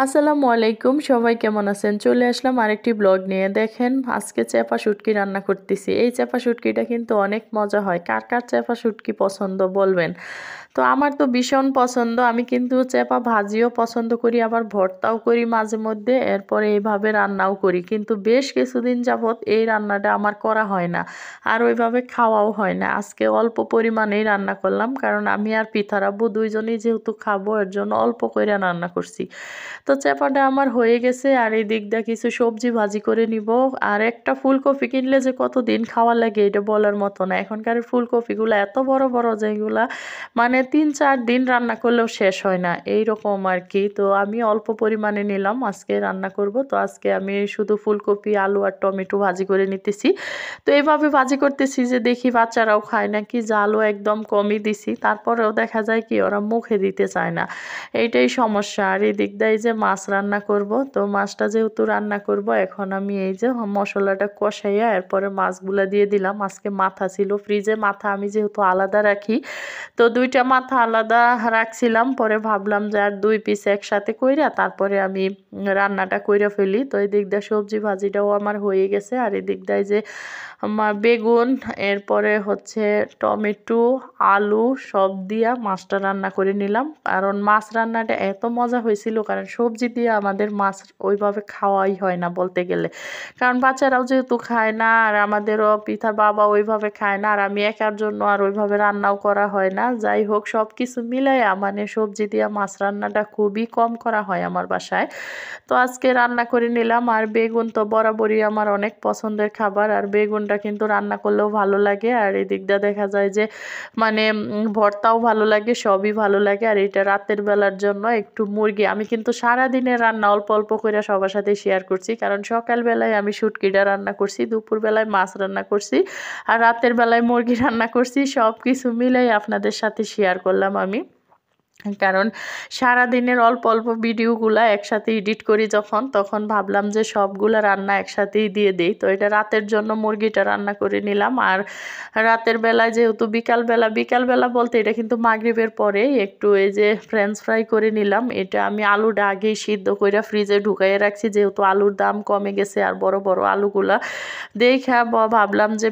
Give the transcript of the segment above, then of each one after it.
আসসালামু আলাইকুম সবাই কেমন আছেন চলে আসলাম আরেকটি ব্লগ নিয়ে দেখেন আজকে চেপা শুটকি রান্না করতেছি এই চেপা শুটকিটা কিন্তু অনেক মজা হয় কার কার চ্যাপা শুটকি পছন্দ বলবেন তো আমার তো ভীষণ পছন্দ আমি কিন্তু চেপা ভাজিও পছন্দ করি আবার ভর্তাও করি মাঝে মধ্যে এরপরে এইভাবে রান্নাও করি কিন্তু বেশ কিছুদিন যাবৎ এই রান্নাটা আমার করা হয় না আর ওইভাবে খাওয়াও হয় না আজকে অল্প পরিমাণেই রান্না করলাম কারণ আমি আর পিঠারাব্বু দুইজনেই যেহেতু খাবো এর জন্য অল্প করে রান্না করছি তো চেপাটা আমার হয়ে গেছে আর এই দিকটা কিছু সবজি ভাজি করে নিব আর একটা ফুলকপি কিনলে যে কতদিন খাওয়া লাগে এটা বলার মতো না এখনকার ফুলকপিগুলো এত বড় বড় যেগুলা মানে তিন চার দিন রান্না করলেও শেষ হয় না এই রকম আর কি তো আমি অল্প পরিমাণে নিলাম আজকে রান্না করব তো আজকে আমি শুধু ফুলকপি আলু আর টমেটো ভাজি করে নিতেছি তো এইভাবে ভাজি করতেছি যে দেখি বাচ্চারাও খায় না কি জালও একদম কমই দিছি তারপরেও দেখা যায় কি ওরা মুখে দিতে চায় না এইটাই সমস্যা আর এই এই যে মাছ রান্না করব তো মাছটা যেহেতু রান্না করব এখন আমি এই যে মশলাটা কষাইয়া এরপরে মাছগুলা দিয়ে দিলাম আজকে মাথা ছিল ফ্রিজে মাথা আমি যেহেতু আলাদা রাখি তো দুইটা মাথা আলাদা রাখছিলাম পরে ভাবলাম যে আর দুই পিস একসাথে কইরা তারপরে আমি রান্নাটা কইরা ফেলি তো এই দিয়ে সবজি ভাজিটাও আমার হয়ে গেছে আর এই দিয়ে যে বেগুন এরপরে হচ্ছে টমেটো আলু সব দিয়া মাছটা রান্না করে নিলাম কারণ মাছ রান্নাটা এত মজা হয়েছিল কারণ সবজি দিয়ে আমাদের মাছ ওইভাবে খাওয়াই হয় না বলতে গেলে কারণ বাচ্চারাও যেহেতু খায় না আর আমাদেরও পিতার বাবা ওইভাবে খায় না আর আমি একার জন্য আর ওইভাবে রান্নাও করা হয় না যাই হোক সব কিছু মিলাই মানে সবজি দিয়ে মাছ রান্নাটা খুবই কম করা হয় আমার বাসায় তো আজকে রান্না করে নিলাম আর বেগুন তো বরাবরই আমার অনেক পছন্দের খাবার আর বেগুনটা কিন্তু রান্না করলেও ভালো লাগে আর এই দিকটা দেখা যায় যে মানে ভর্তাও ভালো লাগে সবই ভালো লাগে আর এটা রাতের বেলার জন্য একটু মুরগি আমি কিন্তু সারাদিনের রান্না অল্প অল্প করে সবার সাথে শেয়ার করছি কারণ সকালবেলায় আমি শুটকিটা রান্না করছি দুপুরবেলায় মাছ রান্না করছি আর রাতের বেলায় মুরগি রান্না করছি সব কিছু মিলাই আপনাদের সাথে শেয়ার করলাম আমি কারণ সারা দিনের অল্প অল্প ভিডিওগুলা একসাথে এডিট করি যখন তখন ভাবলাম যে সবগুলো রান্না একসাথেই দিয়ে দিই তো এটা রাতের জন্য মুরগিটা রান্না করে নিলাম আর রাতের বেলায় যেহেতু বিকালবেলা বিকালবেলা বলতে এটা কিন্তু মাগরীবের পরে একটু এই যে ফ্রেঞ্চ ফ্রাই করে নিলাম এটা আমি আলুটা আগেই সিদ্ধ করে ফ্রিজে ঢুকাইয়ে রাখছি যেহেতু আলুর দাম কমে গেছে আর বড় বড় আলুগুলা দেখা ভাবলাম যে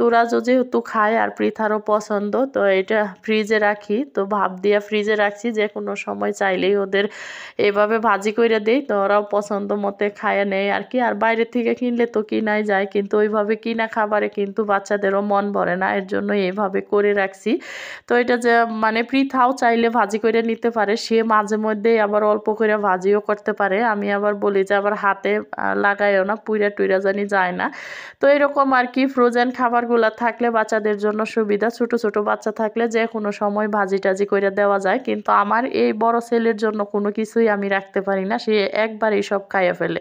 তোরাজও যেহেতু খায় আর পৃথারও পছন্দ তো এটা ফ্রিজে রাখি তো ভাব দিয়া ফ্রিজে রাখছি যে কোনো সময় চাইলেই ওদের এভাবে ভাজি করে দেই তো ওরাও পছন্দ মতে খায় নেয় আর কি আর বাইরে থেকে কিনলে তো কিনাই যায় কিন্তু ওইভাবে কিনা খাবারে কিন্তু বাচ্চাদেরও মন ভরে না এর জন্য এইভাবে করে রাখছি তো এটা যে মানে পৃথাও চাইলে ভাজি করে নিতে পারে সে মাঝে মধ্যে আবার অল্প করে ভাজিও করতে পারে আমি আবার বলি যে আবার হাতে লাগাইও না পুইরা টুইরা জানি যায় না তো এরকম আর কি ফ্রোজেন খাবারগুলো থাকলে বাচ্চাদের জন্য সুবিধা ছোট ছোট বাচ্চা থাকলে যে কোনো সময় ভাজি টাজি করে দেওয়া যায় কিন্তু আমার এই বড় ছেলের জন্য কোনো কিছুই আমি রাখতে পারি না সে একবার এইসব খাইয়া ফেলে